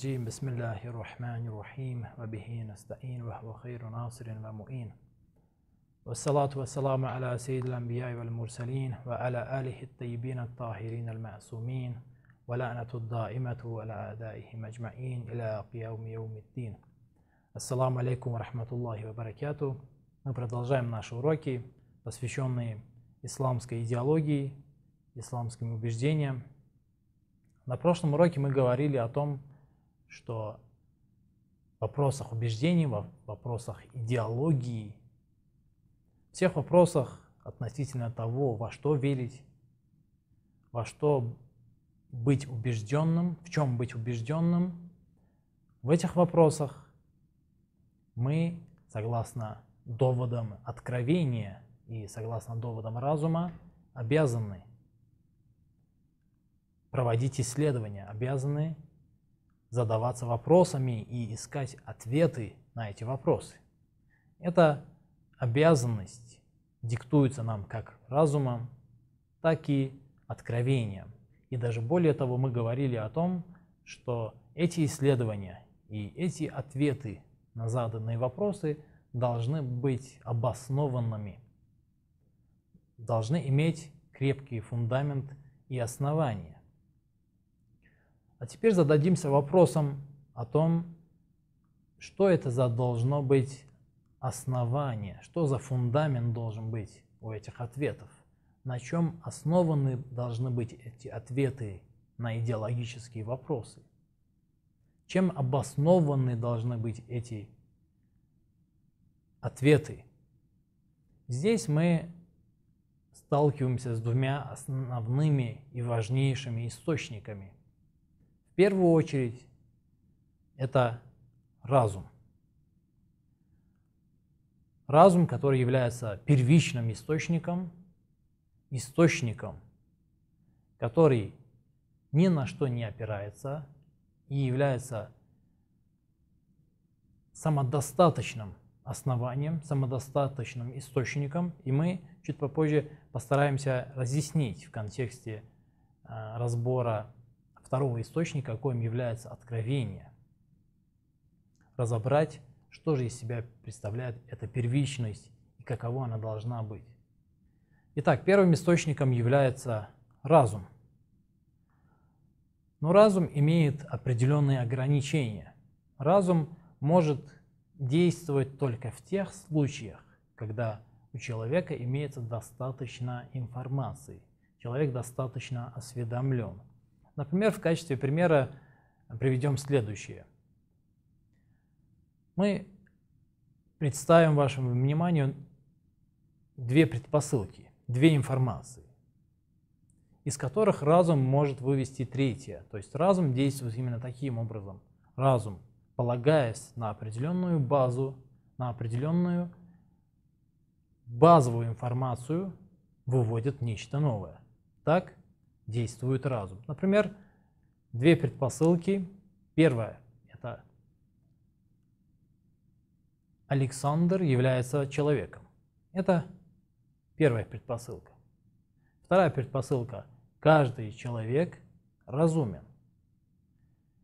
الرجيم بسم الله الرحمن الرحيم وبه نستعين وهو خير ناصر ومؤين والصلاة والسلام على سيد الأنبياء والمرسلين وعلى آله الطيبين الطاهرين المعصومين ولعنة الدائمة على أعدائهم أجمعين إلى قيام يوم الدين السلام عليكم ورحمة الله وبركاته Мы продолжаем наши уроки, посвященные исламской идеологии, исламским убеждениям. На прошлом уроке мы говорили о том, что в вопросах убеждений, в вопросах идеологии, всех вопросах относительно того, во что верить, во что быть убежденным, в чем быть убежденным, в этих вопросах мы, согласно доводам откровения и согласно доводам разума, обязаны проводить исследования, обязаны задаваться вопросами и искать ответы на эти вопросы. Эта обязанность диктуется нам как разумом, так и откровением. И даже более того, мы говорили о том, что эти исследования и эти ответы на заданные вопросы должны быть обоснованными, должны иметь крепкий фундамент и основания. А теперь зададимся вопросом о том, что это за должно быть основание, что за фундамент должен быть у этих ответов, на чем основаны должны быть эти ответы на идеологические вопросы, чем обоснованы должны быть эти ответы. Здесь мы сталкиваемся с двумя основными и важнейшими источниками – первую очередь это разум. Разум, который является первичным источником, источником, который ни на что не опирается и является самодостаточным основанием, самодостаточным источником, и мы чуть попозже постараемся разъяснить в контексте э, разбора второго источника, коим является откровение. Разобрать, что же из себя представляет эта первичность и каково она должна быть. Итак, первым источником является разум. Но разум имеет определенные ограничения. Разум может действовать только в тех случаях, когда у человека имеется достаточно информации, человек достаточно осведомлен – Например, в качестве примера э, приведем следующее. Мы представим вашему вниманию две предпосылки, две информации, из которых разум может вывести третье. То есть разум действует именно таким образом. Разум, полагаясь на определенную базу, на определенную базовую информацию, выводит нечто новое. Так? действует разум. Например, две предпосылки. Первое – это Александр является человеком. Это первая предпосылка. Вторая предпосылка – каждый человек разумен.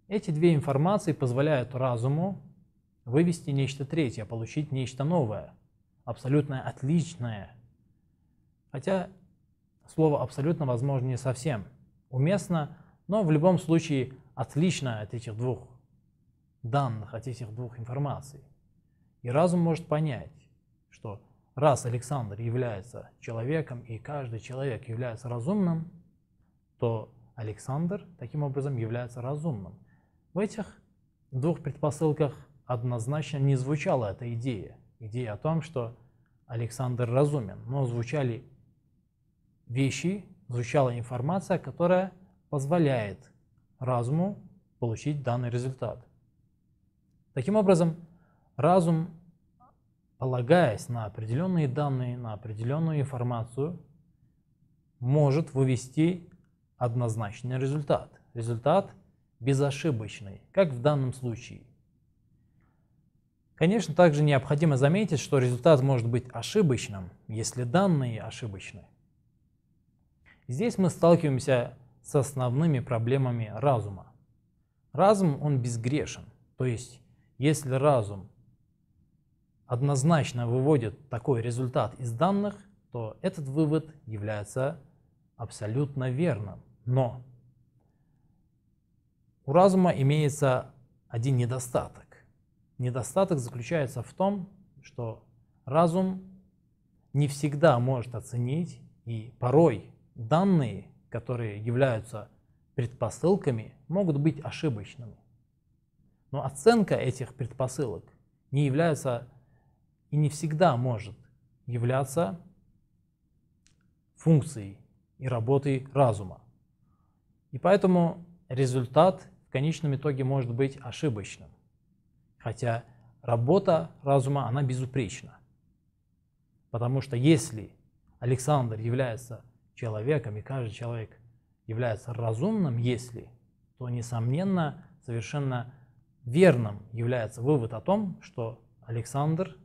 Эти две информации позволяют разуму вывести нечто третье, получить нечто новое, абсолютно отличное. Хотя Слово абсолютно возможно не совсем уместно, но в любом случае отлично от этих двух данных, от этих двух информаций. И разум может понять, что раз Александр является человеком и каждый человек является разумным, то Александр таким образом является разумным. В этих двух предпосылках однозначно не звучала эта идея, идея о том, что Александр разумен, но звучали вещи звучала информация, которая позволяет разуму получить данный результат. Таким образом, разум, полагаясь на определенные данные, на определенную информацию, может вывести однозначный результат. Результат безошибочный, как в данном случае. Конечно, также необходимо заметить, что результат может быть ошибочным, если данные ошибочны. Здесь мы сталкиваемся с основными проблемами разума. Разум, он безгрешен. То есть, если разум однозначно выводит такой результат из данных, то этот вывод является абсолютно верным. Но у разума имеется один недостаток. Недостаток заключается в том, что разум не всегда может оценить и порой Данные, которые являются предпосылками, могут быть ошибочными. Но оценка этих предпосылок не является и не всегда может являться функцией и работой разума. И поэтому результат в конечном итоге может быть ошибочным. Хотя работа разума, она безупречна. Потому что если Александр является человеком, и каждый человек является разумным, если, то, несомненно, совершенно верным является вывод о том, что Александр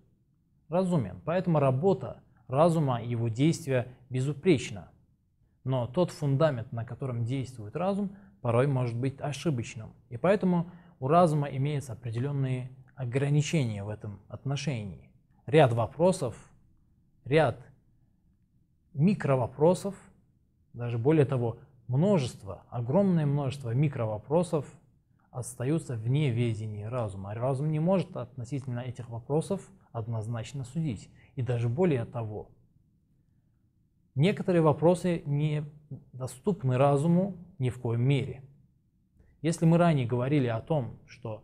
разумен. Поэтому работа разума и его действия безупречна. Но тот фундамент, на котором действует разум, порой может быть ошибочным. И поэтому у разума имеются определенные ограничения в этом отношении. Ряд вопросов, ряд микровопросов, даже более того, множество, огромное множество микровопросов остаются вне ведения разума. А разум не может относительно этих вопросов однозначно судить. И даже более того, некоторые вопросы не доступны разуму ни в коем мере. Если мы ранее говорили о том, что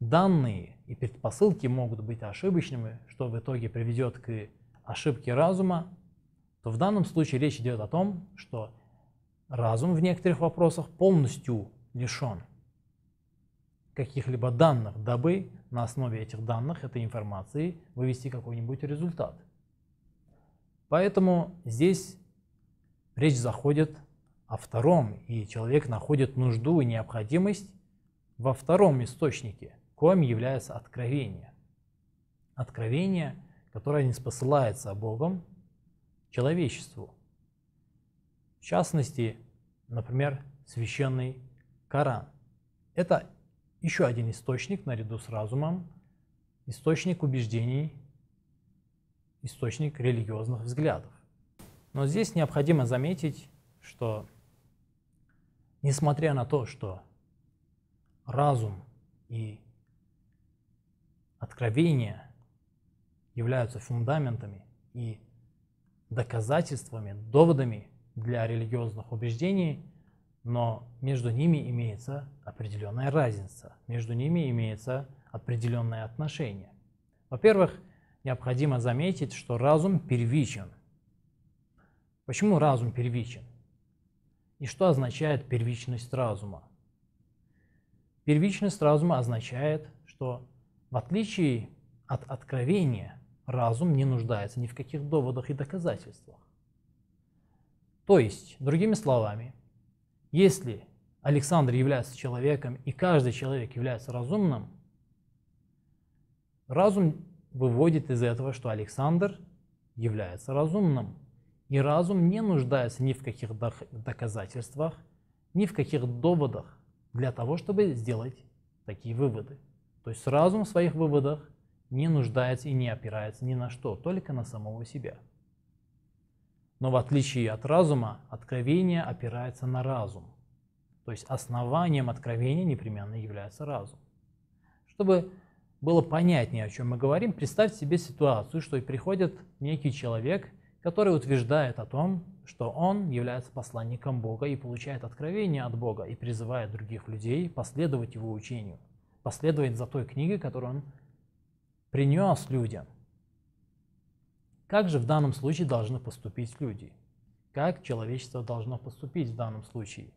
данные и предпосылки могут быть ошибочными, что в итоге приведет к ошибке разума, то в данном случае речь идет о том, что разум в некоторых вопросах полностью лишен каких-либо данных, дабы на основе этих данных, этой информации, вывести какой-нибудь результат. Поэтому здесь речь заходит о втором, и человек находит нужду и необходимость во втором источнике, коим является откровение. Откровение, которое не спосылается Богом, человечеству. В частности, например, священный Коран. Это еще один источник наряду с разумом, источник убеждений, источник религиозных взглядов. Но здесь необходимо заметить, что несмотря на то, что разум и откровение являются фундаментами и доказательствами, доводами для религиозных убеждений, но между ними имеется определенная разница, между ними имеется определенное отношение. Во-первых, необходимо заметить, что разум первичен. Почему разум первичен? И что означает первичность разума? Первичность разума означает, что в отличие от откровения, разум не нуждается ни в каких доводах и доказательствах. То есть, другими словами, если Александр является человеком и каждый человек является разумным, разум выводит из этого, что Александр является разумным. И разум не нуждается ни в каких доказательствах, ни в каких доводах для того, чтобы сделать такие выводы. То есть разум в своих выводах не нуждается и не опирается ни на что, только на самого себя. Но в отличие от разума, откровение опирается на разум. То есть основанием откровения непременно является разум. Чтобы было понятнее, о чем мы говорим, представьте себе ситуацию, что приходит некий человек, который утверждает о том, что он является посланником Бога и получает откровение от Бога и призывает других людей последовать его учению, последовать за той книгой, которую он принес людям. Как же в данном случае должны поступить люди? Как человечество должно поступить в данном случае?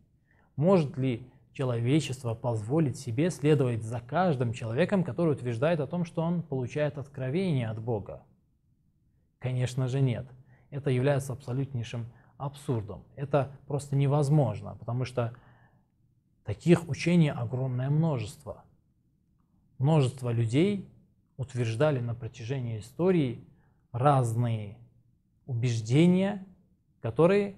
Может ли человечество позволить себе следовать за каждым человеком, который утверждает о том, что он получает откровение от Бога? Конечно же нет. Это является абсолютнейшим абсурдом. Это просто невозможно, потому что таких учений огромное множество. Множество людей утверждали на протяжении истории разные убеждения, которые,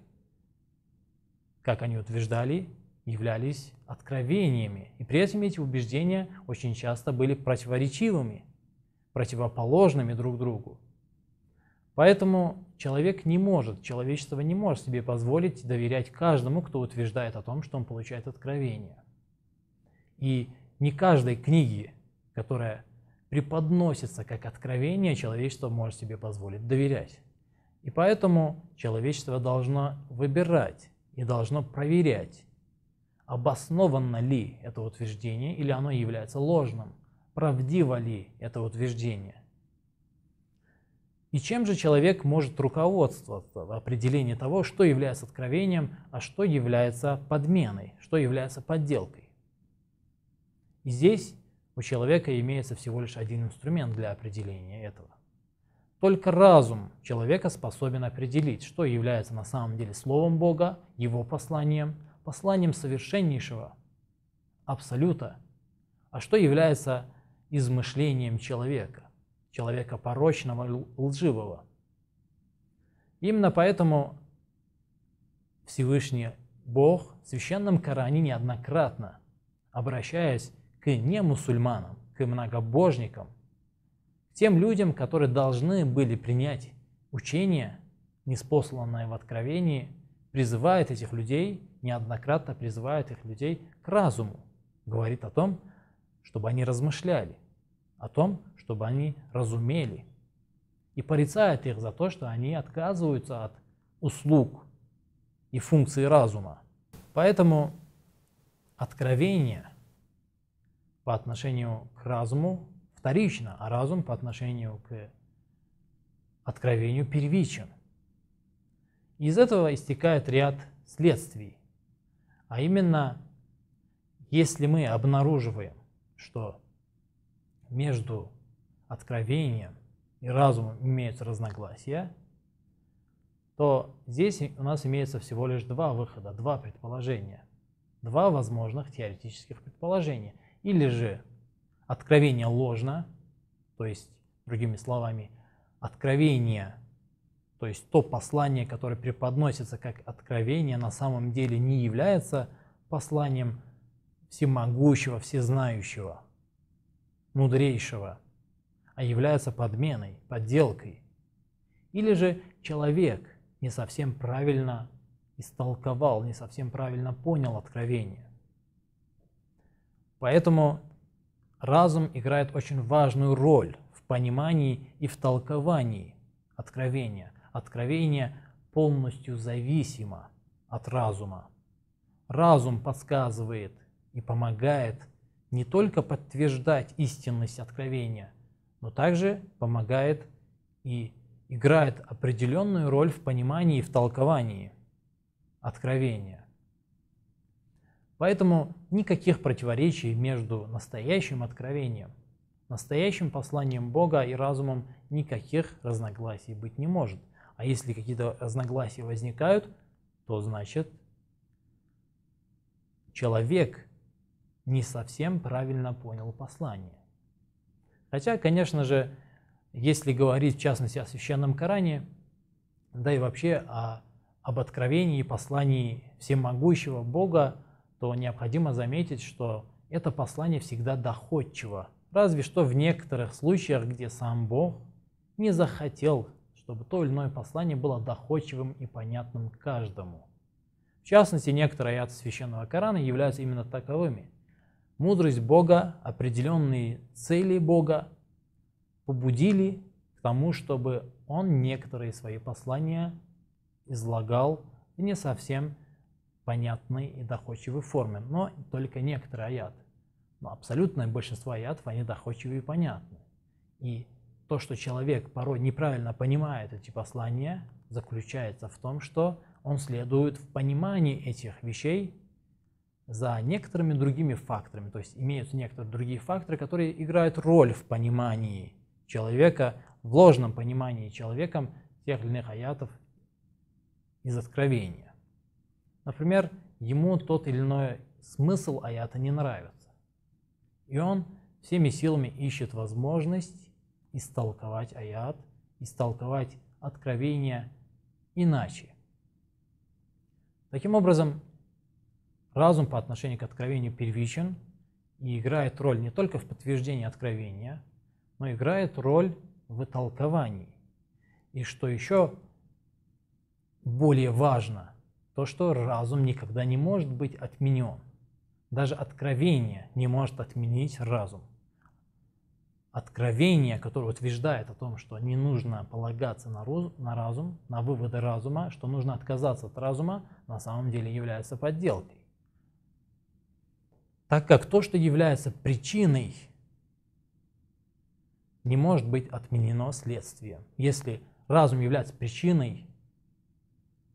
как они утверждали, являлись откровениями. И при этом эти убеждения очень часто были противоречивыми, противоположными друг другу. Поэтому человек не может, человечество не может себе позволить доверять каждому, кто утверждает о том, что он получает откровение. И не каждой книге, которая преподносится как откровение, человечество может себе позволить доверять. И поэтому человечество должно выбирать и должно проверять, обосновано ли это утверждение или оно является ложным, правдиво ли это утверждение. И чем же человек может руководствоваться в определении того, что является откровением, а что является подменой, что является подделкой? И здесь у человека имеется всего лишь один инструмент для определения этого. Только разум человека способен определить, что является на самом деле Словом Бога, Его посланием, посланием совершеннейшего Абсолюта, а что является измышлением человека, человека порочного, лживого. Именно поэтому Всевышний Бог в Священном Коране неоднократно, обращаясь к немусульманам, к многобожникам, к тем людям, которые должны были принять учение, неспосланное в Откровении, призывает этих людей, неоднократно призывает их людей к разуму, говорит о том, чтобы они размышляли, о том, чтобы они разумели, и порицает их за то, что они отказываются от услуг и функции разума. Поэтому откровение – по отношению к разуму вторично, а разум по отношению к откровению первичен. Из этого истекает ряд следствий. А именно, если мы обнаруживаем, что между откровением и разумом имеются разногласия, то здесь у нас имеется всего лишь два выхода, два предположения, два возможных теоретических предположения. Или же откровение ложно, то есть, другими словами, откровение, то есть то послание, которое преподносится как откровение, на самом деле не является посланием всемогущего, всезнающего, мудрейшего, а является подменой, подделкой. Или же человек не совсем правильно истолковал, не совсем правильно понял откровение. Поэтому разум играет очень важную роль в понимании и в толковании откровения. Откровение полностью зависимо от разума. Разум подсказывает и помогает не только подтверждать истинность откровения, но также помогает и играет определенную роль в понимании и в толковании откровения. Поэтому никаких противоречий между настоящим откровением, настоящим посланием Бога и разумом никаких разногласий быть не может. А если какие-то разногласия возникают, то значит человек не совсем правильно понял послание. Хотя, конечно же, если говорить в частности о священном Коране, да и вообще о, об откровении и послании всемогущего Бога, то необходимо заметить, что это послание всегда доходчиво, разве что в некоторых случаях, где сам Бог не захотел, чтобы то или иное послание было доходчивым и понятным каждому. В частности, некоторые аяты Священного Корана являются именно таковыми. Мудрость Бога, определенные цели Бога побудили к тому, чтобы он некоторые свои послания излагал не совсем понятной и доходчивой форме, но только некоторые аяты. Но абсолютное большинство аятов, они доходчивы и понятны. И то, что человек порой неправильно понимает эти послания, заключается в том, что он следует в понимании этих вещей за некоторыми другими факторами. То есть имеются некоторые другие факторы, которые играют роль в понимании человека, в ложном понимании человеком тех или иных аятов из откровения. Например, ему тот или иной смысл аята не нравится. И он всеми силами ищет возможность истолковать аят, истолковать откровение иначе. Таким образом, разум по отношению к откровению первичен и играет роль не только в подтверждении откровения, но играет роль в толковании. И что еще более важно – то, что разум никогда не может быть отменен. Даже откровение не может отменить разум. Откровение, которое утверждает о том, что не нужно полагаться на, розум, на разум, на выводы разума, что нужно отказаться от разума, на самом деле является подделкой. Так как то, что является причиной, не может быть отменено следствием. Если разум является причиной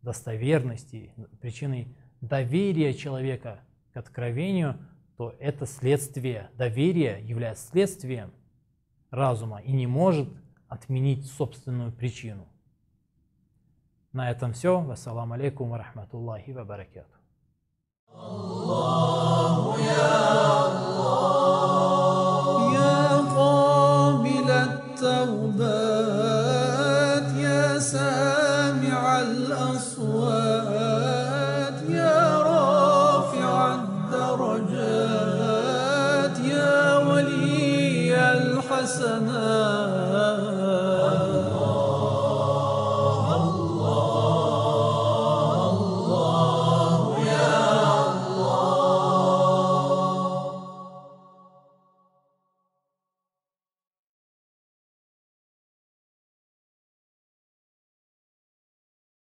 достоверности, причиной доверия человека к откровению, то это следствие. Доверие является следствием разума и не может отменить собственную причину. На этом все. Вассаламу алейкум ва рахматуллахи ва баракату. Allah.